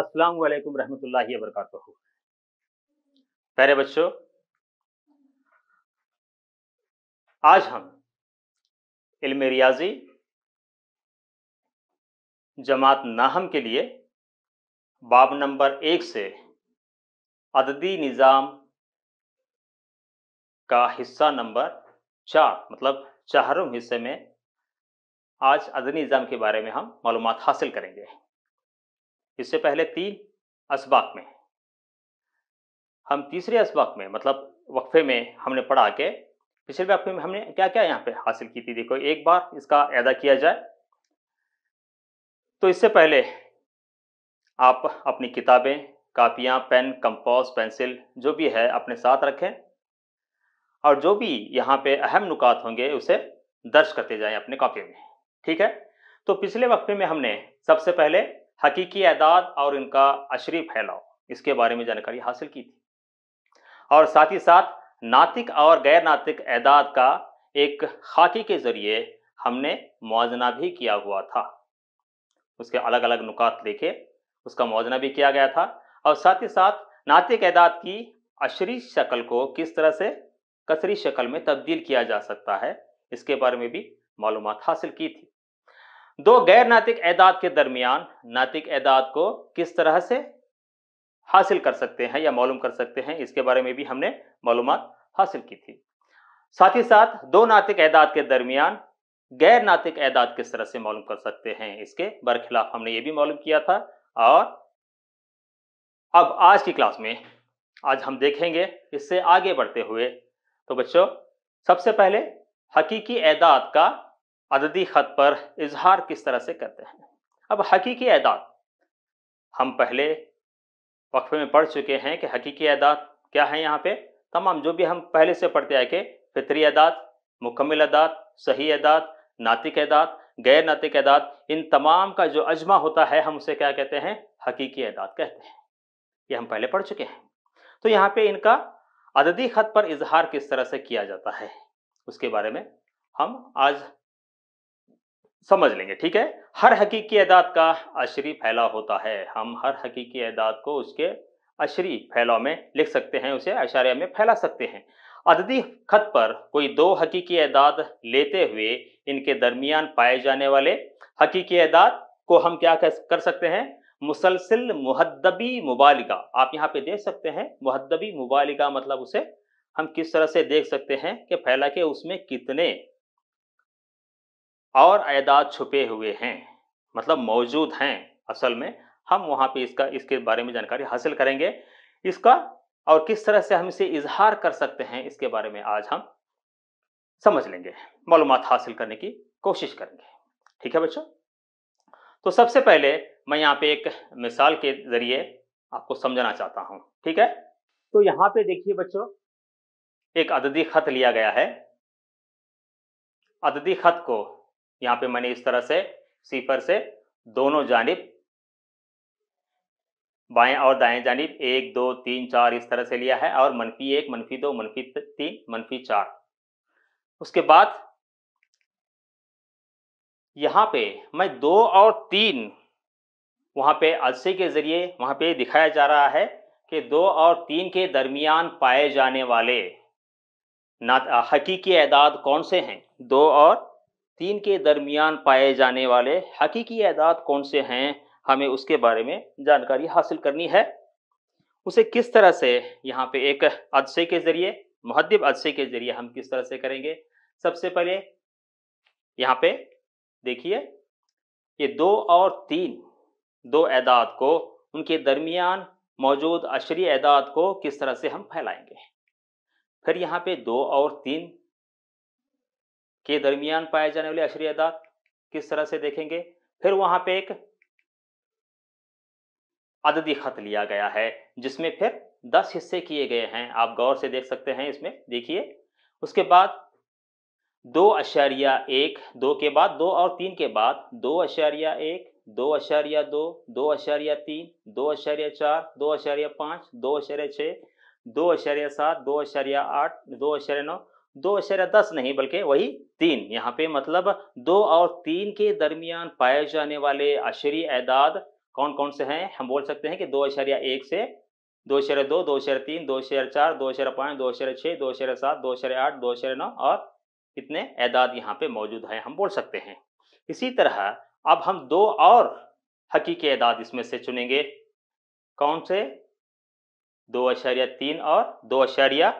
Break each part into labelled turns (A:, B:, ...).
A: अस्सलाम वालेकुम रहमतुल्लाहि वबरकातुहू प्यारे बच्चों आज हम इल्म रियाजी जमात नाहम के लिए बाब नंबर एक से अददी निज़ाम का हिस्सा नंबर चार मतलब चारों हिस्से में आज अददी निज़ाम के बारे में हम मालूम हासिल करेंगे इससे पहले तीन इसबाक में हम तीसरे इसबाक में मतलब वक्फे में हमने पढ़ा के पिछले वक्फे में हमने क्या क्या यहाँ पे हासिल की थी देखो एक बार इसका अदा किया जाए तो इससे पहले आप अपनी किताबें कापियाँ पेन कंपास पेंसिल जो भी है अपने साथ रखें और जो भी यहाँ पे अहम नुकात होंगे उसे दर्ज करते जाएं अपने कॉपी में ठीक है तो पिछले वक्फे में हमने सबसे पहले हकीकी एदाद और इनका अशरी फैलाव इसके बारे में जानकारी हासिल की थी और साथ ही साथ नातिक और गैर नातिक एदाद का एक खाकी के ज़रिए हमने मुआजना भी किया हुआ था उसके अलग अलग नुकात लेके उसका मुआजना भी किया गया था और साथ ही साथ नातिक एदाद की अशरी शक्ल को किस तरह से कसरी शक्ल में तब्दील किया जा सकता है इसके बारे में भी मालूम हासिल की थी दो गैर नातिक एदाद के दरमियान नातिक एदाद को किस तरह से हासिल कर सकते हैं या मालूम कर सकते हैं इसके बारे में भी हमने मालूम हासिल की थी साथ ही साथ दो नातिक एदाद के दरमियान गैर नातिक एदाद किस तरह से मालूम कर सकते हैं इसके बरखिलाफ हमने ये भी मालूम किया था और अब आज की क्लास में आज हम देखेंगे इससे आगे बढ़ते हुए तो बच्चों सबसे पहले हकीकी एदाद का अददी ख़त पर इजहार किस तरह से करते हैं अब हकीकी ऐदाद हम पहले वक्फे में पढ़ चुके हैं कि हकीकी ऐदाद क्या है यहाँ पे तमाम जो भी हम पहले से पढ़ते आए कि फितरी अदात मुकम्मल अदात सही अदात नातिक अदात गैर नातिक अदात इन तमाम का जो अजमा होता है हम उसे क्या कहते हैं हकीकी अदात कहते हैं ये हम पहले पढ़ चुके हैं तो यहाँ पे इनका अददी ख़त पर इजहार किस तरह से किया जाता है उसके बारे में हम आज समझ लेंगे ठीक है हर हकीकी एदाद का अशरी फैला होता है हम हर हकीकी एदाद को उसके अशरी फैलाव में लिख सकते हैं उसे अशार्य में फैला सकते हैं अददी खत पर कोई दो हकीकी एदाद लेते हुए इनके दरमियान पाए जाने वाले हकीकी एदाद को हम क्या कर सकते हैं मुसलसिल मुहदबी मुबालिका आप यहाँ पे देख सकते हैं मुहदबी मुबालिका मतलब उसे हम किस तरह से देख सकते हैं कि फैला के उसमें कितने और अदाद छुपे हुए हैं मतलब मौजूद हैं असल में हम वहाँ पे इसका इसके बारे में जानकारी हासिल करेंगे इसका और किस तरह से हम इसे इजहार कर सकते हैं इसके बारे में आज हम समझ लेंगे मालूम हासिल करने की कोशिश करेंगे ठीक है बच्चों तो सबसे पहले मैं यहाँ पे एक मिसाल के जरिए आपको समझाना चाहता हूँ ठीक है तो यहाँ पे देखिए बच्चों एक अददी खत लिया गया है अददी खत को यहाँ पे मैंने इस तरह से सिफर से दोनों जानब बाएं और दाएं जानब एक दो तीन चार इस तरह से लिया है और मनफी एक मनफी दो मनफी तीन मनफी चार उसके बाद यहाँ पे मैं दो और तीन वहाँ पे अलसे के ज़रिए वहाँ पे दिखाया जा रहा है कि दो और तीन के दरमियान पाए जाने वाले ना हकीकी एदाद कौन से हैं दो और तीन के दरमियान पाए जाने वाले हकीकी अदात कौन से हैं हमें उसके बारे में जानकारी हासिल करनी है उसे किस तरह से यहाँ पे एक अदसे के ज़रिए महदब अदसे के ज़रिए हम किस तरह से करेंगे सबसे पहले यहाँ पे देखिए ये दो और तीन दो एदाद को उनके दरमियान मौजूद अशरी एदाद को किस तरह से हम फैलाएंगे फिर यहाँ पे दो और तीन के दरमियान पाए जाने वाले अशरी अदात किस तरह से देखेंगे फिर वहां पे एक अददी खत लिया गया है जिसमें फिर दस हिस्से किए गए हैं आप गौर से देख सकते हैं इसमें देखिए उसके बाद दो अशारिया एक दो के बाद दो और तीन के बाद दो अशारिया एक दो अशारिया दो दो अशारिया तीन दो अशारिया चार दो अशारिया पाँच दो अशारिया छः दो अशारिया सात दो अशारिया आठ दो अशारिया नौ दो अशर्या दस नहीं बल्कि वही तीन यहाँ पे मतलब दो और तीन के दरमियान पाए जाने वाले अशरी एदाद कौन कौन से हैं हम बोल सकते हैं कि दो इशारिया एक से दो शेर दो दो शेर तीन दो शेर चार दो शेर पाँच दो शेर छः दो शेर सात दो इशारे आठ दो शेर नौ और इतने एदाद यहाँ पे मौजूद हैं हम बोल सकते हैं इसी तरह अब हम दो और हकीकी एदाद इसमें से चुनेंगे कौन से दो अशारिया तीन और दो अशारिया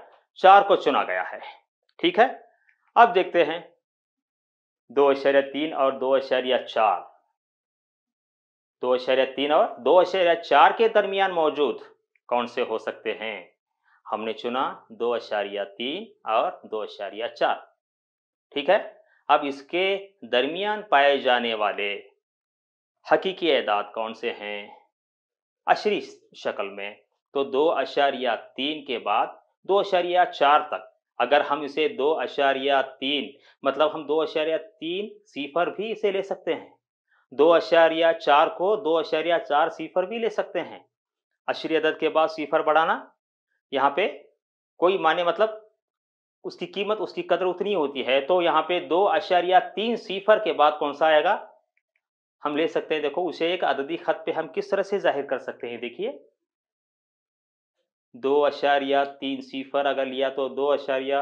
A: चार को चुना गया है ठीक है अब देखते हैं दो आश्चर्य तीन और दो आश्चर्य चार दो आश्चर्य तीन और दो आश्चर्य चार के दरमियान मौजूद कौन से हो सकते हैं हमने चुना दो अशारिया तीन और दो अशारिया चार ठीक है अब इसके दरमियान पाए जाने वाले हकीकी एदाद कौन से हैं अशरी शक्ल में तो दो अशारिया तीन के बाद दो अशारिया चार तक अगर हम इसे दो अशारिया तीन मतलब हम दो अशारिया तीन सीफर भी इसे ले सकते हैं दो अशारिया चार को दो अशारिया चार सीफर भी ले सकते हैं अशरी अदद के बाद सीफर बढ़ाना यहाँ पे कोई माने मतलब उसकी कीमत उसकी कदर उतनी होती है तो यहाँ पे दो अशारिया तीन सीफर के बाद कौन सा आएगा हम ले सकते हैं देखो उसे एक अददी ख़त पे हम किस तरह से जाहिर कर सकते हैं देखिए दो अशारिया तीन सिफर अगर लिया तो दो अशारिया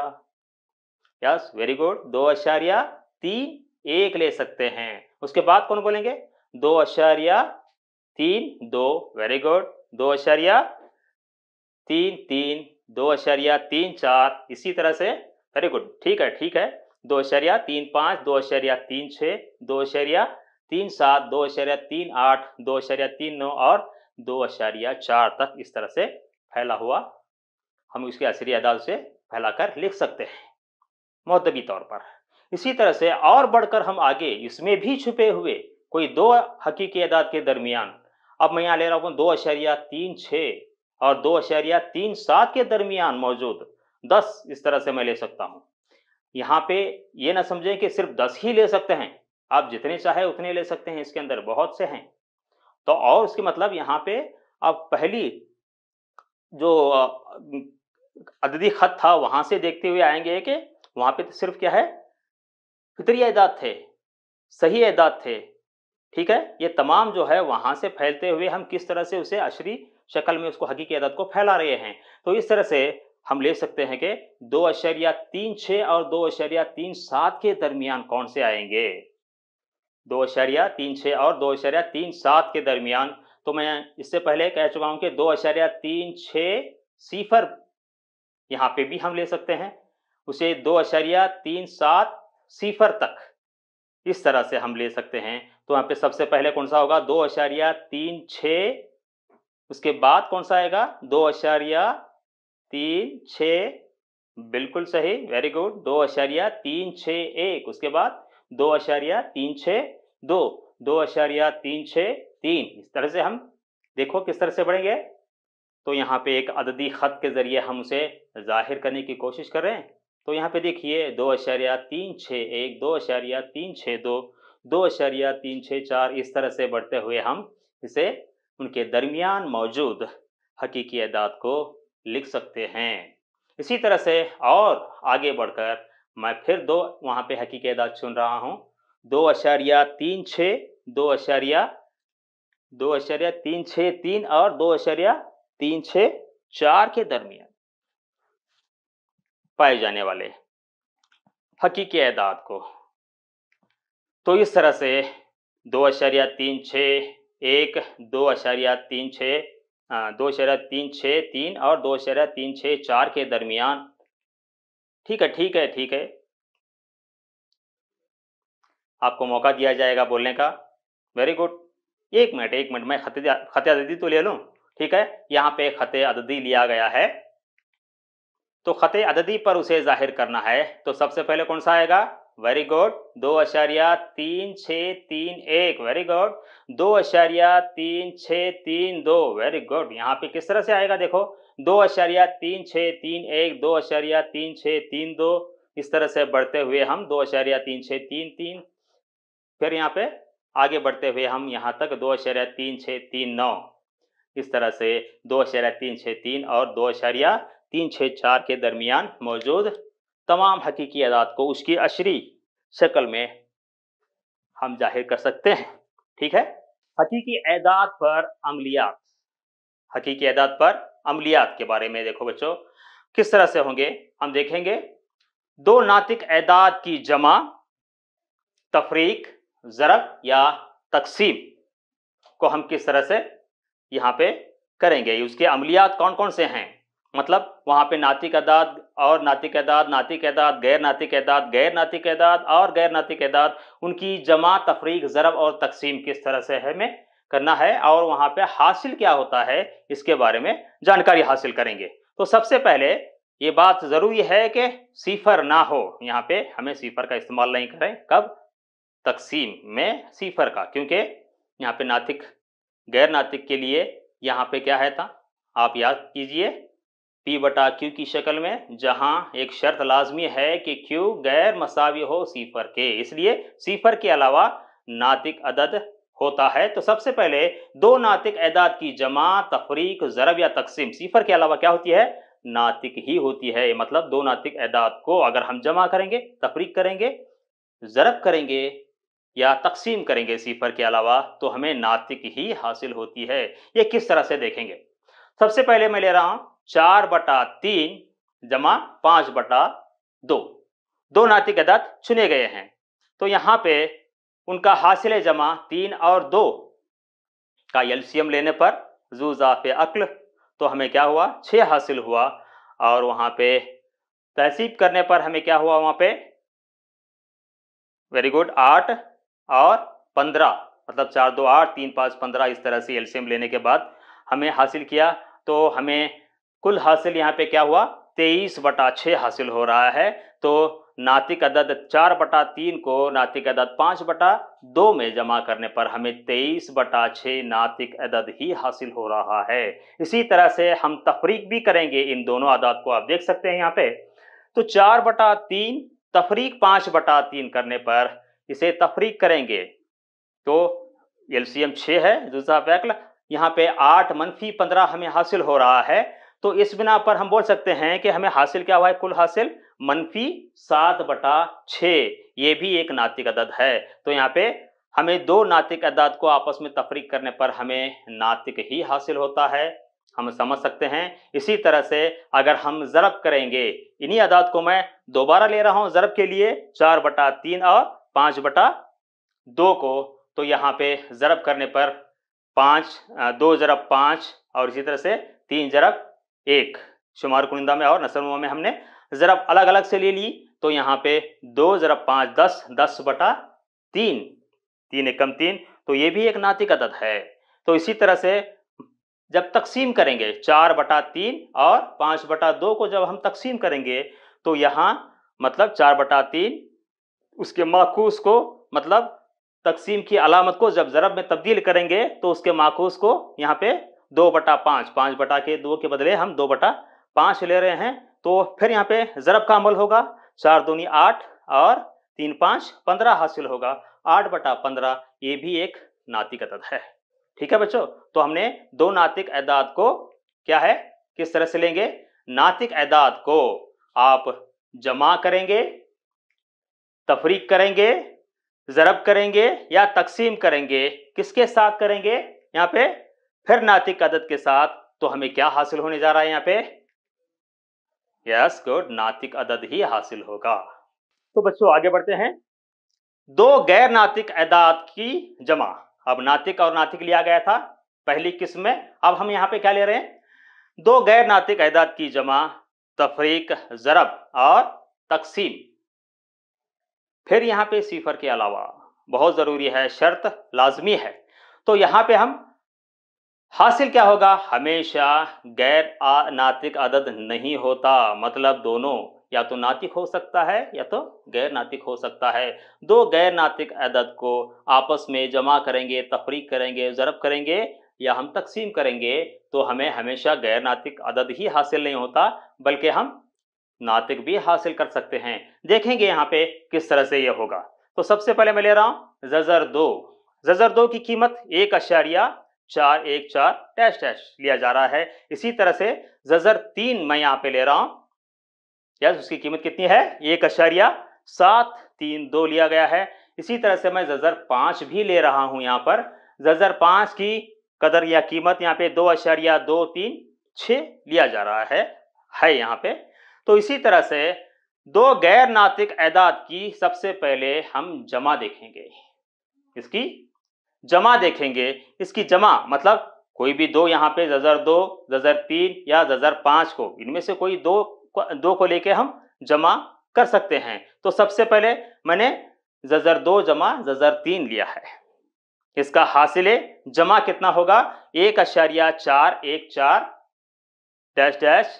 A: यस वेरी गुड दो अशारिया तीन एक ले सकते हैं उसके बाद कौन बोलेंगे दो अशारिया तीन दो वेरी गुड दो अशारिया तीन तीन दो अशारिया तीन चार इसी तरह से वेरी गुड ठीक है ठीक है दो अशारिया तीन पाँच दो अशारिया तीन छः दो अशारिया तीन सात दो अशारिया तीन आठ दो अशारिया तीन नौ और दो अशारिया चार तक इस तरह से फैला हुआ हम उसके असरी अदाल से फैलाकर लिख सकते हैं महतबी तौर पर इसी तरह से और बढ़कर हम आगे इसमें भी छुपे हुए कोई दो हकीकी अदाद के दरमियान अब मैं यहाँ ले रहा हूँ दो अशरिया तीन छः और दो अशरिया तीन सात के दरमियान मौजूद दस इस तरह से मैं ले सकता हूँ यहाँ पे ये ना समझें कि सिर्फ दस ही ले सकते हैं आप जितने चाहे उतने ले सकते हैं इसके अंदर बहुत से हैं तो और उसके मतलब यहाँ पे आप पहली जो अददी खत था वहां से देखते हुए आएंगे कि वहां पे तो सिर्फ क्या है फितरी ऐदाद थे सही एदाद थे ठीक है ये तमाम जो है वहाँ से फैलते हुए हम किस तरह से उसे अशरी शक्ल में उसको हकीकी एदाद को फैला रहे हैं तो इस तरह से हम ले सकते हैं कि दो अशरिया तीन छः और दो अशरिया तीन सात के दरमियान कौन से आएंगे दो अशरिया तीन छः और दो अशरिया तीन सात के दरमियान तो मैं इससे पहले कह चुका हूं कि दो आशार्य तीन छ सीफर यहाँ पे भी हम ले सकते हैं उसे दो आशार्य तीन सात सिफर तक इस तरह से हम ले सकते हैं तो यहाँ पे सबसे पहले कौन सा होगा दो आशार्य तीन छ उसके बाद कौन सा आएगा दो आशार्य तीन छ बिल्कुल सही वेरी गुड दो आशार्य तीन छ एक उसके बाद दो आशार्य तीन छ दो दो अशारिया तीन छः तीन इस तरह से हम देखो किस तरह से बढ़ेंगे तो यहाँ पे एक अददी ख़त के ज़रिए हम उसे जाहिर करने की कोशिश कर रहे हैं तो यहाँ पे देखिए दो अशारिया तीन छः एक दो अशारिया तीन छः दो दो अशारिया तीन छः चार इस तरह से बढ़ते हुए हम इसे उनके दरमियान मौजूद हकीकी अदाद को लिख सकते हैं इसी तरह से और आगे बढ़कर मैं फिर दो वहाँ पे हकीकी अदाद चुन रहा हूँ दो अशारिया तीन छः दो अशारिया दो अशारिया तीन छः तीन और दो अशारिया तीन छः चार के दरमियान पाए जाने वाले हकीकी एदाद को तो इस तरह से दो अशारिया तीन छः एक दो अशारिया तीन छः दो अशारिया तीन छः तीन और दो अशारिया तीन छः चार के दरमियान ठीक है ठीक है ठीक है आपको मौका दिया जाएगा बोलने का वेरी गुड एक मिनट एक मिनट मैं खत खत तो ले लूँ ठीक है यहाँ पे खत अददी लिया गया है तो खत अददी पर उसे जाहिर करना है तो सबसे पहले कौन सा आएगा वेरी गुड दो अशारिया तीन छ तीन एक वेरी गुड दो अशारिया तीन छ तीन दो वेरी गुड यहाँ पे किस तरह से आएगा देखो दो अशारिया तीन छ तीन एक दो अशारिया तीन छ तीन दो इस तरह से बढ़ते हुए हम दो अशारिया तीन छ तीन तीन फिर यहाँ पे आगे बढ़ते हुए हम यहाँ तक दो शरिया तीन छः तीन नौ इस तरह से दो अशरिया तीन छः तीन और दो शरिया तीन छः चार के दरमियान मौजूद तमाम हकीकी अदात को उसकी अशरी शक्ल में हम जाहिर कर सकते हैं ठीक है हकीकी एदात पर अमलियात हकीकी एदात पर अमलियात के बारे में देखो बच्चों किस तरह से होंगे हम देखेंगे दो नातिक एदाद की जमा तफरीक ज़रब या तकसीम को हम किस तरह से यहाँ पे करेंगे उसके अमलियात कौन कौन से हैं मतलब वहाँ पे नाती कैदाद और नाती कैदाद नाती कैदाद गैर नाती कैदाद गैर नाती कैदाद और गैर नाती कैदाद उनकी जमा तफरीक ज़रब और तकसीम किस तरह से हमें करना है और वहाँ पे हासिल क्या होता है इसके बारे में जानकारी हासिल करेंगे तो सबसे पहले ये बात ज़रूरी है कि सिफर ना हो यहाँ पे हमें सिफर का इस्तेमाल नहीं करें कब तकसीम में सिफर का क्योंकि यहाँ पे नातिक गैर नातिक के लिए यहाँ पे क्या है था आप याद कीजिए पी बटा Q की शक्ल में जहाँ एक शर्त लाजमी है कि Q गैर मसावी हो सिफ़र के इसलिए सीफर के अलावा नातिक अदद होता है तो सबसे पहले दो नातिक अदाद की जमा तफरीक ज़रब या तकसीम सिफ़र के अलावा क्या होती है नातिक ही होती है मतलब दो नातिक अदाद को अगर हम जमा करेंगे तफरीक करेंगे ज़रब करेंगे या तकसीम करेंगे सिफर के अलावा तो हमें नातिक ही हासिल होती है ये किस तरह से देखेंगे सबसे पहले मैं ले रहा हूं चार बटा तीन जमा पाँच बटा दो दो नातिक अदात चुने गए हैं तो यहाँ पे उनका हासिल जमा तीन और दो का एल्शियम लेने पर जूजाफ अक्ल तो हमें क्या हुआ छः हासिल हुआ और वहाँ पे तहसीब करने पर हमें क्या हुआ वहाँ पे वेरी गुड आठ और पंद्रह मतलब चार दो आठ तीन पाँच पंद्रह इस तरह से एल्शियम लेने के बाद हमें हासिल किया तो हमें कुल हासिल यहाँ पे क्या हुआ तेईस बटा छः हासिल हो रहा है तो नातिक अदद चार बटा तीन को नातिक अदद पाँच बटा दो में जमा करने पर हमें तेईस बटा छः नातिक अदद ही हासिल हो रहा है इसी तरह से हम तफरीक भी करेंगे इन दोनों आदात को आप देख सकते हैं यहाँ पे तो चार बटा तीन तफरीक पाँच बटा तीन करने पर इसे तफरीक करेंगे तो एम छः है दूसरा यहाँ पे आठ मनफी पंद्रह हमें हासिल हो रहा है तो इस बिना पर हम बोल सकते हैं कि हमें हासिल क्या हुआ है कुल हासिल मनफी सात बटा छः ये भी एक नातिक अदद है तो यहाँ पे हमें दो नातिक अदाद को आपस में तफरीक करने पर हमें नातिक ही हासिल होता है हम समझ सकते हैं इसी तरह से अगर हम ज़रब करेंगे इन्हीं अदाद को मैं दोबारा ले रहा हूँ ज़रब के लिए चार बटा तीन और पाँच बटा दो को तो यहाँ पे ज़रब करने पर पाँच दो ज़रब पाँच और इसी तरह से तीन ज़रब एक शुमार कुनिंदा में और नसरुमा में हमने ज़रब अलग अलग से ले ली तो यहाँ पे दो ज़रब पाँच दस दस बटा तीन तीन एकम तीन तो ये भी एक नातिक अदद है तो इसी तरह से जब तकसीम करेंगे चार बटा तीन और पाँच बटा दो को जब हम तकसीम करेंगे तो यहाँ मतलब चार बटा तीन उसके माकूस को मतलब तकसीम की अलामत को जब ज़रब में तब्दील करेंगे तो उसके माकूस को यहाँ पे दो बटा पाँच पाँच बटा के दो के बदले हम दो बटा पाँच ले रहे हैं तो फिर यहाँ पे ज़रब का अमल होगा चार दूनी आठ और तीन पाँच पंद्रह हासिल होगा आठ बटा पंद्रह ये भी एक नातिक अदद है ठीक है बच्चों तो हमने दो नातिक अदाद को क्या है किस तरह से लेंगे नातिक अदाद को आप जमा करेंगे तफरीक करेंगे ज़रब करेंगे या तकसीम करेंगे किसके साथ करेंगे यहाँ पे फिर नातिक अदद के साथ तो हमें क्या हासिल होने जा रहा है यहाँ पे यस गुड नातिक अदद ही हासिल होगा तो बच्चों आगे बढ़ते हैं दो गैर नातिक अदाद की जमा अब नातिक और नातिक लिया गया था पहली किस्म में अब हम यहाँ पे क्या ले रहे हैं दो गैर नातिक अदाद की जमा तफरीक ज़रब और तकसीम फिर यहाँ पे सिफ़र के अलावा बहुत ज़रूरी है शर्त लाजमी है तो यहाँ पे हम हासिल क्या होगा हमेशा गैर आ, नातिक अदद नहीं होता मतलब दोनों या तो नातिक हो सकता है या तो गैर नातिक हो सकता है दो गैर नातिक अदद को आपस में जमा करेंगे तफरीक करेंगे ज़रब करेंगे या हम तकसीम करेंगे तो हमें हमेशा गैर नातिक अदद ही हासिल नहीं होता बल्कि हम नातिक भी हासिल कर सकते हैं देखेंगे यहाँ पे किस तरह से यह होगा तो सबसे पहले मैं ले रहा हूँ जजर दो जजर दो की कीमत एक अशारिया चार एक चार टैश टैश लिया जा रहा है इसी तरह से जजर तीन मैं यहाँ पे ले रहा हूँ यस उसकी कीमत कितनी है एक अशारिया सात तीन दो लिया गया है इसी तरह से मैं जजर पाँच भी ले रहा हूँ यहाँ पर जजर पाँच की कदर या कीमत यहाँ पे दो अशारिया दो तीन छः लिया जा रहा है है यहाँ पे तो इसी तरह से दो गैर नातिक एदाद की सबसे पहले हम जमा देखेंगे इसकी जमा देखेंगे इसकी जमा मतलब कोई भी दो यहाँ पे जजर दो जजर तीन या जजर पाँच को इनमें से कोई दो दो को लेके हम जमा कर सकते हैं तो सबसे पहले मैंने जजर दो जमा जजर तीन लिया है इसका हासिल जमा कितना होगा एक अशारिया चार एक चार डैश डैश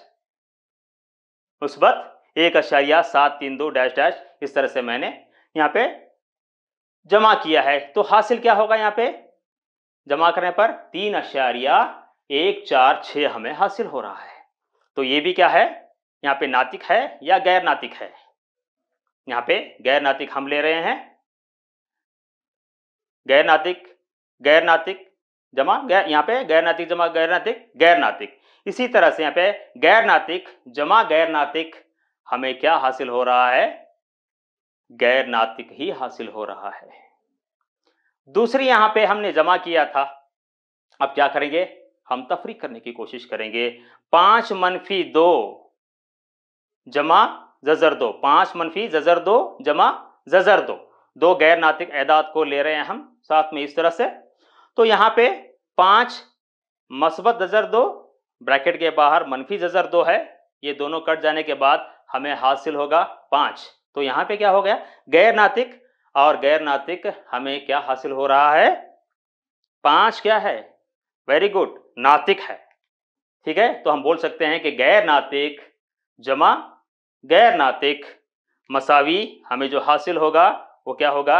A: उसबत एक अशारिया सात तीन दो डैश डैश इस तरह से मैंने यहाँ पे जमा किया है तो हासिल क्या होगा यहाँ पे जमा करने पर तीन अशारिया एक चार छ हमें हासिल हो रहा है तो ये भी क्या है यहाँ पे नातिक है या गैर नातिक है यहाँ पे गैर नातिक हम ले रहे हैं गैर नातिक गैर नातिक जमा गैर यहाँ पे गैर नातिक जमा गैर नातिक गैर नातिक इसी तरह से यहाँ पे गैर नातिक जमा गैर नातिक हमें क्या हासिल हो रहा है गैर नातिक ही हासिल हो रहा है दूसरी यहां पे हमने जमा किया था अब क्या करेंगे हम तफरी करने की कोशिश करेंगे पांच मनफी दो जमा जजर दो पांच मनफी जजर दो जमा जजर दो दो गैर नातिक एदाद को ले रहे हैं हम साथ में इस तरह से तो यहां पे पांच मसबत जजर दो ब्रैकेट के बाहर मनफी जजर दो है ये दोनों कट जाने के बाद हमें हासिल होगा पाँच तो यहाँ पे क्या हो गया गैर नातिक और गैर नातिक हमें क्या हासिल हो रहा है पाँच क्या है वेरी गुड नातिक है ठीक है तो हम बोल सकते हैं कि गैर नातिक जमा गैर नातिक मसावी हमें जो हासिल होगा वो क्या होगा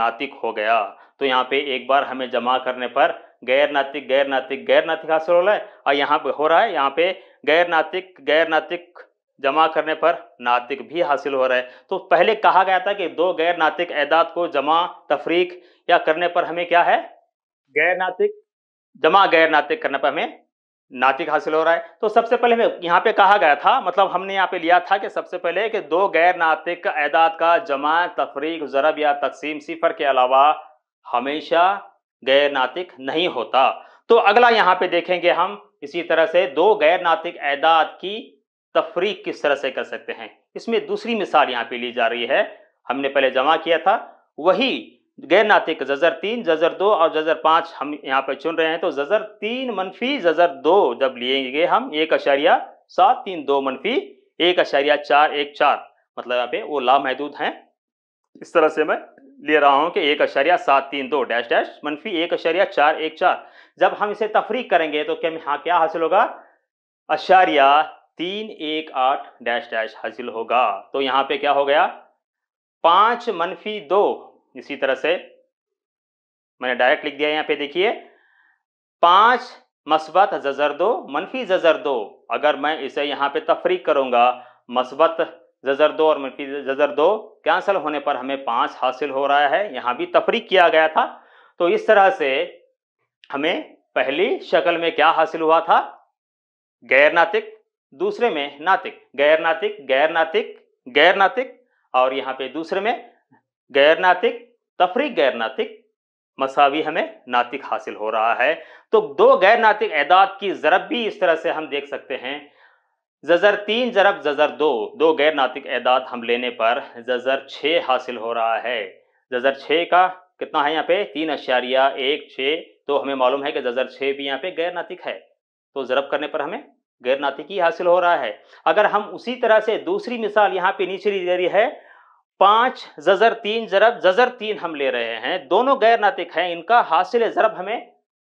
A: नातिक हो गया तो यहाँ पे एक बार हमें जमा करने पर गैर नातिक गैर नातिक गैर नातिक हासिल हो रहा है और यहाँ पे हो रहा है यहाँ पे गैर नातिक गैर नातिक जमा करने पर नातिक भी हासिल हो रहा है तो पहले कहा गया था कि दो गैर नातिक ऐदाद को जमा तफरीक या करने पर हमें क्या है गैर नातिक जमा गैर नातिक करने पर हमें नातिक हासिल हो रहा है तो सबसे पहले हमें यहाँ पे कहा गया था मतलब हमने यहाँ पे लिया था कि सबसे पहले कि दो गैर नातिक ऐदाद का जमा तफरीक जरब या तकसीम सिफर के अलावा हमेशा गैर नातिक नहीं होता तो अगला यहाँ पे देखेंगे हम इसी तरह से दो गैर नातिक ऐदाद की तफरीक किस तरह से कर सकते हैं इसमें दूसरी मिसाल यहाँ पे ली जा रही है हमने पहले जमा किया था वही गैर नातिक जजर तीन जजर दो और जजर पाँच हम यहाँ पर चुन रहे हैं तो जजर तीन मनफी जजर दो जब लिएंगे हम एक अशारिया सात तीन दो मनफी एक अशारिया चार एक चार मतलब यहाँ पे वो लामहदूद हैं इस तरह से मैं ले रहा हूँ कि एक अशरिया सात तीन दो डैश डैश मनफी एक अशरिया चार एक चार जब हम इसे तफरीक करेंगे तो क्या हाँ क्या हासिल होगा अशारिया तीन एक आठ डैश डैश हासिल होगा तो यहाँ पे क्या हो गया पाँच मनफी दो इसी तरह से मैंने डायरेक्ट लिख दिया यहाँ पे देखिए पाँच मस्बत जजर दो मनफी जजर दो अगर मैं इसे यहाँ पे तफरीक करूँगा मस्बत जजर दो और मनफी जजर दो कैंसिल होने पर हमें पाँच हासिल हो रहा है यहाँ भी तफरीक किया गया था तो इस तरह से हमें पहली शक्ल में क्या हासिल हुआ था गैर नातिक दूसरे में नातिक गैर नातिक गैर नातिक गैर नातिक और यहाँ पे दूसरे में गैर नातिक तफरी गैर नातिक मसावी हमें नातिक हासिल हो रहा है तो दो गैर नातिक एदाद की ज़रब भी इस तरह से हम देख सकते हैं जजर तीन जरब जजर दो दो गैर नातिक एदाद हम लेने पर जजर छः हासिल हो रहा है जजर छः का कितना है यहाँ पे तीन अशारिया एक छः तो हमें मालूम है कि जजर छः भी यहाँ पे गैर नातिक है तो ज़रब करने पर हमें गैर नातिक ही हासिल हो रहा है अगर हम उसी तरह से दूसरी मिसाल यहाँ पे नीचे दी रही है पाँच जजर तीन जरब जजर तीन हम ले रहे हैं दोनों गैर नातिक हैं इनका हासिल ज़रब हमें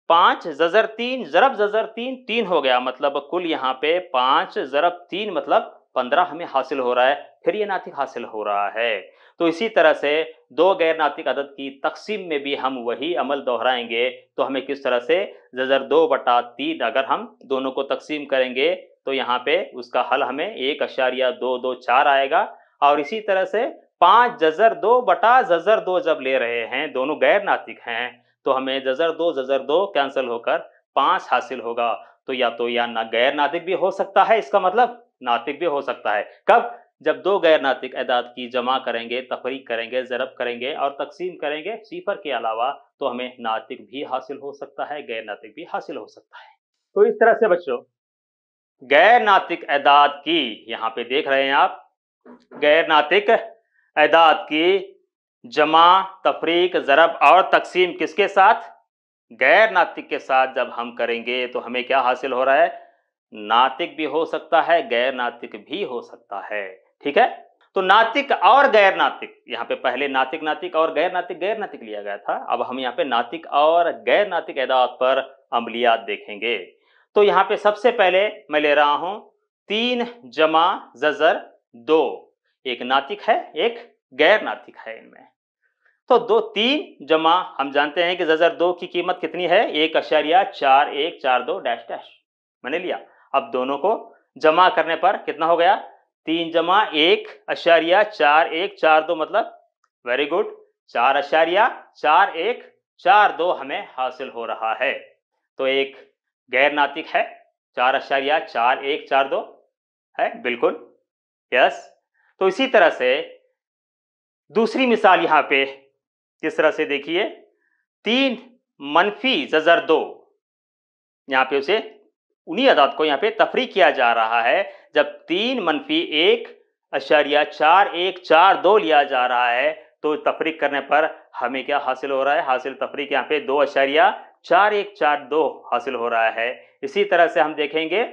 A: पांच जजर तीन जरब जजर तीन तीन हो गया मतलब कुल यहाँ पे पांच जरब तीन मतलब पंद्रह हमें हासिल हो रहा है फिर ये नातिक हासिल हो रहा है तो इसी तरह से दो गैर नातिक अदद की तकसीम में भी हम वही अमल दोहराएंगे तो हमें किस तरह से जजर दो बटा तीन अगर हम दोनों को तकसीम करेंगे तो यहाँ पे उसका हल हमें एक अशारिया दो दो चार आएगा और इसी तरह से पाँच जजर दो बटा जजर दो जब ले रहे हैं दोनों गैर नातिक हैं तो हमें जजर दो जजर दो कैंसिल होकर पांच हासिल होगा तो या तो या ना गैर नातिक भी हो सकता है इसका मतलब नातिक भी हो सकता है कब जब दो गैर नातिक अदाद की जमा करेंगे तफरीक करेंगे ज़रब करेंगे और तकसीम करेंगे सीफर के अलावा तो हमें नातिक भी हासिल हो सकता है गैर नातिक भी हासिल हो सकता है तो इस तरह से बच्चों गैर नातिक अदाद की यहाँ पे देख रहे हैं आप गैर नातिक अदाद की जमा तफरीक ज़रब और तकसीम किसके साथ गैर नातिक के साथ जब हम करेंगे तो हमें क्या हासिल हो रहा है नातिक भी हो सकता है गैर नातिक भी हो सकता है ठीक है तो नातिक और गैर नातिक यहाँ पे पहले नातिक नातिक और गैर नातिक गैर नातिक लिया गया था अब हम यहाँ पे नातिक और गैर नातिक एदात पर अमलियात देखेंगे तो यहाँ पे सबसे पहले मैं ले रहा हूँ तीन जमा जजर दो एक नातिक है एक गैर नातिक है इनमें तो दो तीन जमा हम जानते हैं कि जजर दो की कीमत कितनी है एक अशारिया चार एक चार दो डैश डैश मैंने लिया अब दोनों को जमा करने पर कितना हो गया तीन जमा एक अशारिया चार एक चार दो मतलब वेरी गुड चार अशारिया चार एक चार दो हमें हासिल हो रहा है तो एक गैर नातिक है चार अशारिया चार एक चार दो है बिल्कुल यस तो इसी तरह से दूसरी मिसाल यहाँ पे किस तरह से देखिए तीन मनफी जजर दो यहाँ पे उसे उन्हीं आदात को यहाँ पे तफरी किया जा रहा है जब तीन मनफी एक अशरिया चार एक चार दो लिया जा रहा है तो तफरीक करने पर हमें क्या हासिल हो रहा है हासिल तफरीक यहाँ पे दो अशरिया चार एक चार दो हासिल हो रहा है इसी तरह से हम देखेंगे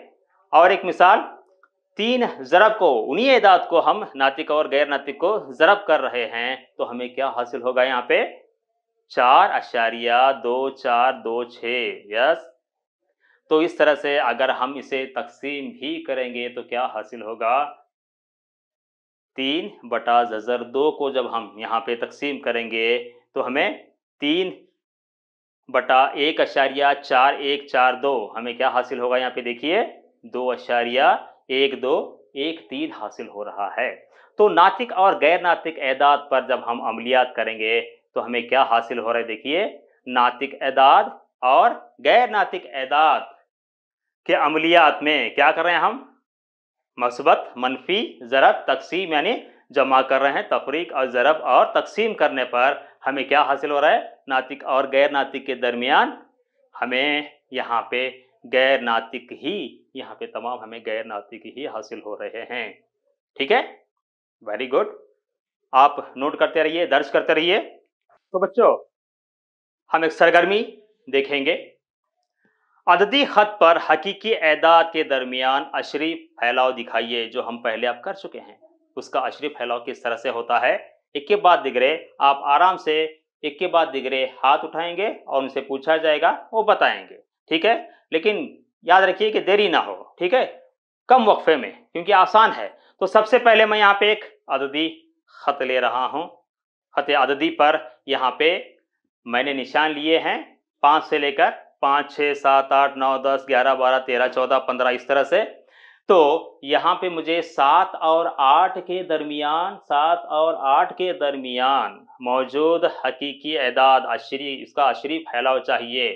A: और एक मिसाल तीन जरब को उन्हीं एदाद को हम नातिक और गैर नातिक को जरब कर रहे हैं तो हमें क्या हासिल होगा यहाँ पे चार अशारिया दो चार दो छ यस तो इस तरह से अगर हम इसे तकसीम भी करेंगे तो क्या हासिल होगा तीन बटा जजर दो को जब हम यहाँ पे तकसीम करेंगे तो हमें तीन बटा एक अशारिया चार एक चार दो हमें क्या हासिल होगा यहाँ पे देखिए दो अशारिया एक दो एक तीन हासिल हो रहा है तो नातिक और गैर नातिक एदाद पर जब हम अमलियात करेंगे तो हमें क्या हासिल हो रहा है देखिए नातिक एदाद और गैर नातिक एदाद के अमलियात में क्या कर रहे हैं हम मसबत मनफी ज़रब तकसीम यानी जमा कर रहे हैं तफरीक और ज़रब और तकसीम करने पर हमें क्या हासिल हो रहा है नातिक और गैर नातिक के दरमियान हमें यहाँ पे गैर नातिक ही यहाँ पे तमाम हमें गैर नातिक ही हासिल हो रहे हैं ठीक है वेरी गुड आप नोट करते रहिए दर्ज करते रहिए तो बच्चों हम एक सरगर्मी देखेंगे अददी खत पर हकीकी एदाद के दरमियान अशरी फैलाव दिखाइए जो हम पहले आप कर चुके हैं उसका अशरी फैलाव किस तरह से होता है एक के बाद दिगरे आप आराम से एक के बाद दिगरे हाथ उठाएंगे और उनसे पूछा जाएगा वो बताएंगे ठीक है लेकिन याद रखिए कि देरी ना हो ठीक है कम वक्फे में क्योंकि आसान है तो सबसे पहले मैं यहाँ पे एक अददी ख़त ले रहा हूँ ख़त अददी पर यहाँ पे मैंने निशान लिए हैं पाँच से लेकर पाँच छः सात आठ नौ दस ग्यारह बारह तेरह चौदह पंद्रह इस तरह से तो यहाँ पे मुझे सात और आठ के दरमियान सात और आठ के दरमियान मौजूद हकीकी एदाद अशरी इसका अशरी फैलाव चाहिए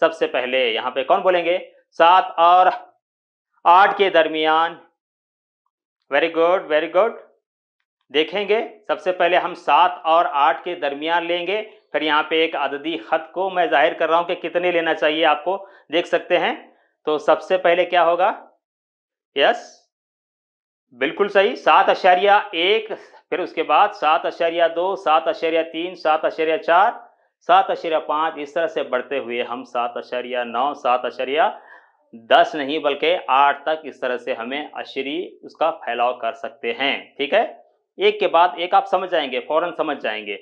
A: सबसे पहले यहाँ पे कौन बोलेंगे सात और आठ के दरमियान वेरी गुड वेरी गुड देखेंगे सबसे पहले हम सात और आठ के दरमियान लेंगे फिर यहाँ पे एक अददी खत को मैं जाहिर कर रहा हूँ कि कितने लेना चाहिए आपको देख सकते हैं तो सबसे पहले क्या होगा यस बिल्कुल सही सात अशारिया एक फिर उसके बाद सात अशारिया दो सात अशारिया तीन सात अशारिया चार सात अशर्या पाँच इस तरह से बढ़ते हुए हम सात अशर्या नौ सात अशर्या दस नहीं बल्कि आठ तक इस तरह से हमें अशरी उसका फैलाव कर सकते हैं ठीक है एक के बाद एक आप समझ जाएंगे फौरन समझ जाएंगे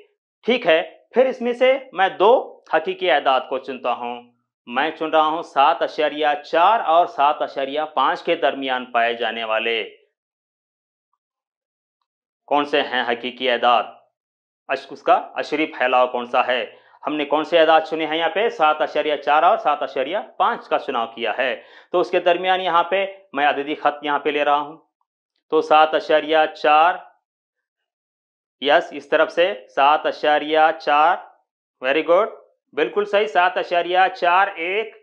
A: ठीक है फिर इसमें से मैं दो हकीकी अदात को चुनता हूँ मैं चुन रहा हूँ सात अशरिया चार और सात अशरिया पाँच के दरमियान पाए जाने वाले कौन से हैं हकीकी अश उसका अशरी फैलाव कौन सा है हमने कौन से अदाज सुने हैं यहाँ पे सात आशर्या चार और सात आशर्या पाँच का चुनाव किया है तो उसके दरमियान यहाँ पे मैं अदी खत यहाँ पे ले रहा हूँ तो सात आशर्या चार यस इस तरफ से सात आशर्या चार वेरी गुड बिल्कुल सही सात आशर्या चार एक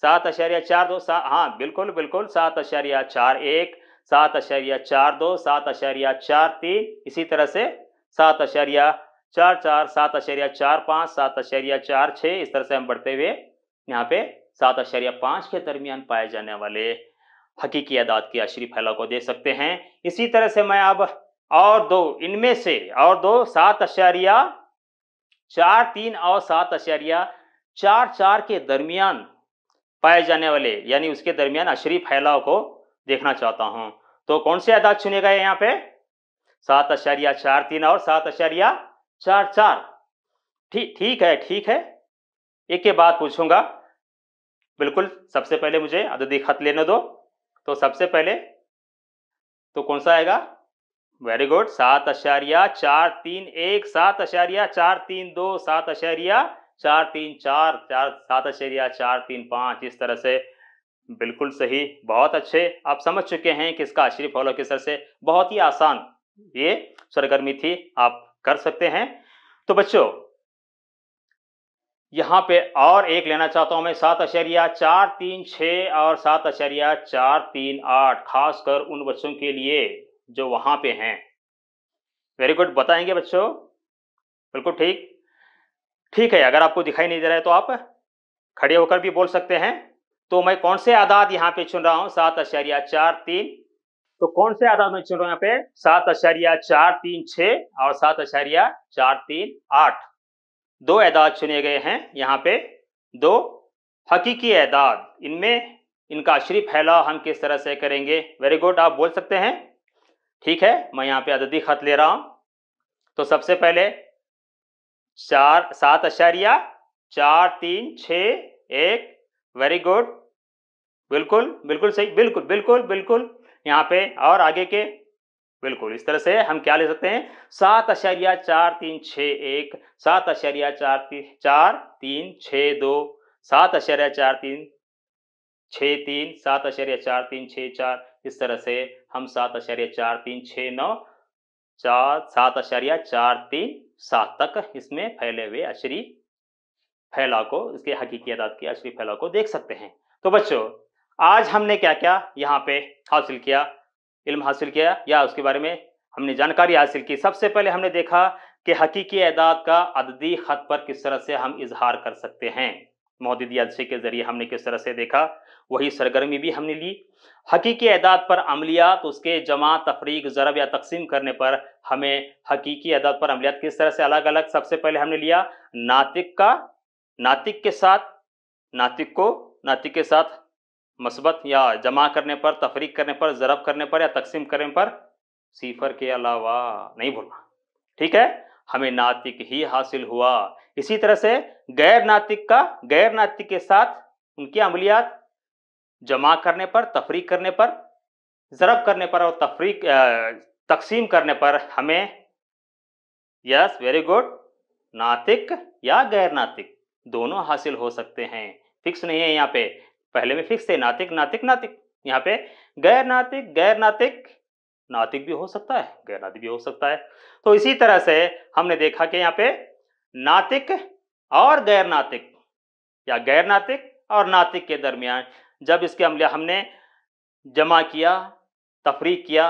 A: सात आशर्या चार दो सा हाँ बिल्कुल बिल्कुल सात आशर्या चार एक सात आशर्या चार दो सात आशर्या चार तीन इसी तरह से सात आशर्या चार चार सात अशरिया चार पाँच सात अशरिया चार छः इस तरह से हम बढ़ते हुए यहाँ पे सात अशरिया पाँच के दरमियान पाए जाने वाले हकीकी अदात की आशरी फैला को दे सकते हैं इसी तरह से मैं अब और दो इनमें से और दो सात अशरिया चार तीन और सात अशरिया चार चार के दरमियान पाए जाने वाले यानी उसके दरमियान अशरी फैलाव को देखना चाहता हूँ तो कौन से अदात चुने गए यहाँ पे सात अशरिया चार तीन और सात अशरिया चार चार ठीक ठीक है ठीक है एक के बाद पूछूंगा बिल्कुल सबसे पहले मुझे अददी खत लेने दो तो सबसे पहले तो कौन सा आएगा वेरी गुड सात अशारिया चार तीन एक सात अशारिया चार तीन दो सात अशारिया चार तीन चार चार सात अशारिया चार तीन पाँच इस तरह से बिल्कुल सही बहुत अच्छे आप समझ चुके हैं कि इसका आश्री फॉलो किस तरह से बहुत ही आसान ये सरगर्मी थी आप कर सकते हैं तो बच्चों यहां पे और एक लेना चाहता हूं मैं सात अशरिया चार तीन छ और सात अशरिया चार तीन आठ खासकर उन बच्चों के लिए जो वहां पे हैं वेरी गुड बताएंगे बच्चों बिल्कुल ठीक ठीक है अगर आपको दिखाई नहीं दे रहा है तो आप खड़े होकर भी बोल सकते हैं तो मैं कौन से आदात यहां पे चुन रहा हूं सात अशरिया चार तीन तो कौन से आधार में चुनो यहाँ पे सात अशारिया चार तीन छ और सात अशारिया चार तीन आठ दो एदाद चुने गए हैं यहाँ पे दो हकीकी एदाद इनमें इनका आश्री फैलाव हम किस तरह से करेंगे वेरी गुड आप बोल सकते हैं ठीक है मैं यहाँ पे अददी खत ले रहा हूँ तो सबसे पहले चार सात आशारिया चार तीन छ एक वेरी गुड बिल्कुल बिल्कुल सही बिल्कुल बिल्कुल बिल्कुल यहाँ पे और आगे के बिल्कुल इस तरह से हम क्या ले सकते हैं सात अशरिया चार तीन छ एक सात अशरिया चार तीन चार तीन छ दो सात अशरिया चार तीन छ तीन सात अशरिया चार तीन छ चार इस तरह से हम सात अशरिया चार तीन छ नौ चार सात अशरिया चार तीन सात तक इसमें फैले हुए अशरी फैलाव को इसके हकीकी अदात के अशरी फैलाव को देख सकते हैं तो बच्चों आज हमने क्या क्या यहाँ पे हासिल किया इल्म हासिल किया या उसके बारे में हमने जानकारी हासिल की सबसे पहले हमने देखा कि हकीकी एदाद का अददी ख़त पर किस तरह से हम इजहार कर सकते हैं मोहदी अदसे के ज़रिए हमने किस तरह से देखा वही सरगर्मी भी हमने ली हकीकी एदाद पर अमलियात उसके जमा तफरीक ज़रब या तकसीम करने पर हमें हकीकी एदाद पर अमलियात किस तरह से अलग अलग सबसे पहले हमने लिया नातिक का नातिक के साथ नातिक को नातिक के साथ मसबत या जमा करने पर तफरीक करने पर ज़रब करने पर या तकसीम करने पर सिफर के अलावा नहीं भूलना ठीक है हमें नातिक ही हासिल हुआ इसी तरह से गैर नातिक का गैर नातिक के साथ उनकी अमलियात जमा करने पर तफरीक करने पर ज़रब करने पर और तफरीक तकसीम करने पर हमें यस वेरी गुड नातिक या गैर नातिक दोनों हासिल हो सकते हैं फिक्स नहीं है यहाँ पे पहले में फिक्स थे नातिक नातिक नातिक यहाँ पे गैर नातिक गैर नातिक नातिक भी हो सकता है गैर नातिक भी हो सकता है तो इसी तरह से हमने देखा कि यहाँ पे नातिक और गैर नातिक या गैर नातिक और नातिक के दरमियान जब इसके अमले हमने जमा किया तफरी किया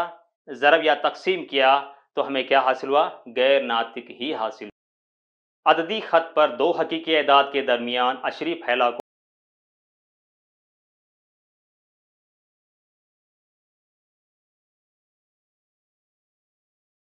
A: ज़रब या तकसीम किया तो हमें क्या हासिल हुआ गैर नातिक ही हासिल अददी ख़त पर दो हकीकी एदाद के दरमियान अशरी फैला